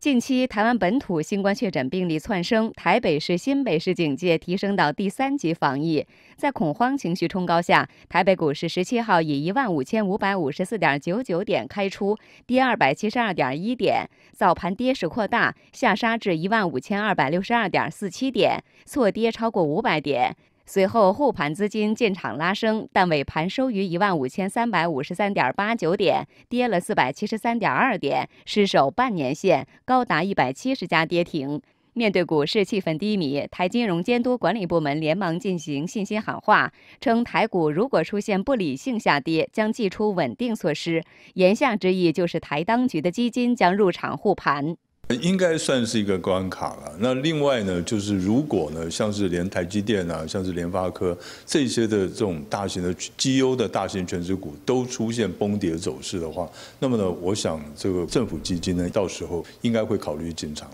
近期台湾本土新冠确诊病例窜升，台北市、新北市警戒提升到第三级防疫。在恐慌情绪冲高下，台北股市十七号以一万五千五百五十四点九九点开出，跌二百七十二点一点，早盘跌势扩大，下杀至一万五千二百六十二点四七点，错跌超过五百点。随后护盘资金进场拉升，但尾盘收于一万五千三百五十三点八九点，跌了四百七十三点二点，失守半年线，高达一百七十家跌停。面对股市气氛低迷，台金融监督管理部门连忙进行信心喊话，称台股如果出现不理性下跌，将祭出稳定措施。言下之意就是台当局的基金将入场护盘。应该算是一个关卡了。那另外呢，就是如果呢，像是连台积电啊，像是联发科这些的这种大型的绩优的大型全值股都出现崩跌走势的话，那么呢，我想这个政府基金呢，到时候应该会考虑进场。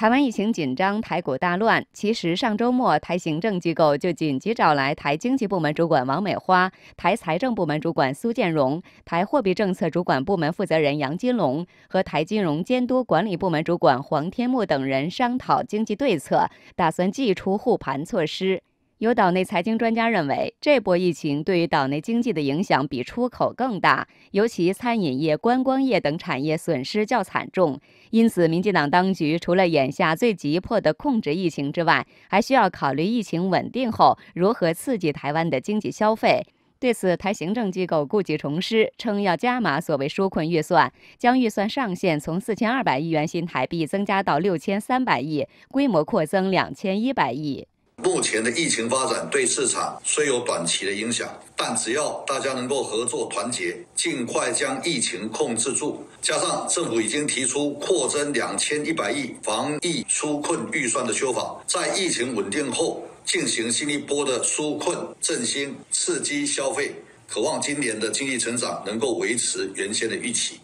台湾疫情紧张，台股大乱。其实上周末，台行政机构就紧急找来台经济部门主管王美花、台财政部门主管苏建荣、台货币政策主管部门负责人杨金龙和台金融监督管理部门主管黄天木等人商讨经济对策，打算祭出护盘措施。有岛内财经专家认为，这波疫情对于岛内经济的影响比出口更大，尤其餐饮业、观光业等产业损失较惨重。因此，民进党当局除了眼下最急迫的控制疫情之外，还需要考虑疫情稳定后如何刺激台湾的经济消费。对此，台行政机构故技重施，称要加码所谓纾困预算，将预算上限从四千二百亿元新台币增加到六千三百亿，规模扩增两千一百亿。目前的疫情发展对市场虽有短期的影响，但只要大家能够合作团结，尽快将疫情控制住，加上政府已经提出扩增两千一百亿防疫纾困预算的修法，在疫情稳定后进行新一波的纾困振兴刺激消费，渴望今年的经济成长能够维持原先的预期。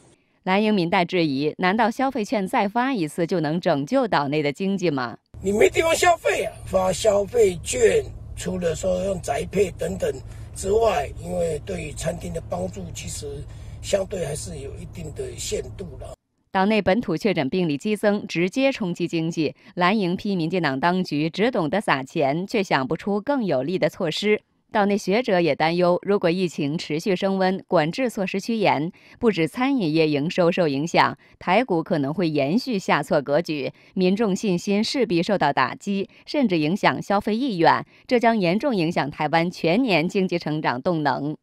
蓝营民代质疑：难道消费券再发一次就能拯救岛内的经济吗？你没地方消费啊！发消费券，除了说用宅配等等之外，因为对于餐厅的帮助，其实相对还是有一定的限度的。党内本土确诊病例激增，直接冲击经济。蓝营批民进党当局只懂得撒钱，却想不出更有力的措施。岛内学者也担忧，如果疫情持续升温，管制措施趋严，不止餐饮业营收受影响，台股可能会延续下挫格局，民众信心势必受到打击，甚至影响消费意愿，这将严重影响台湾全年经济成长动能。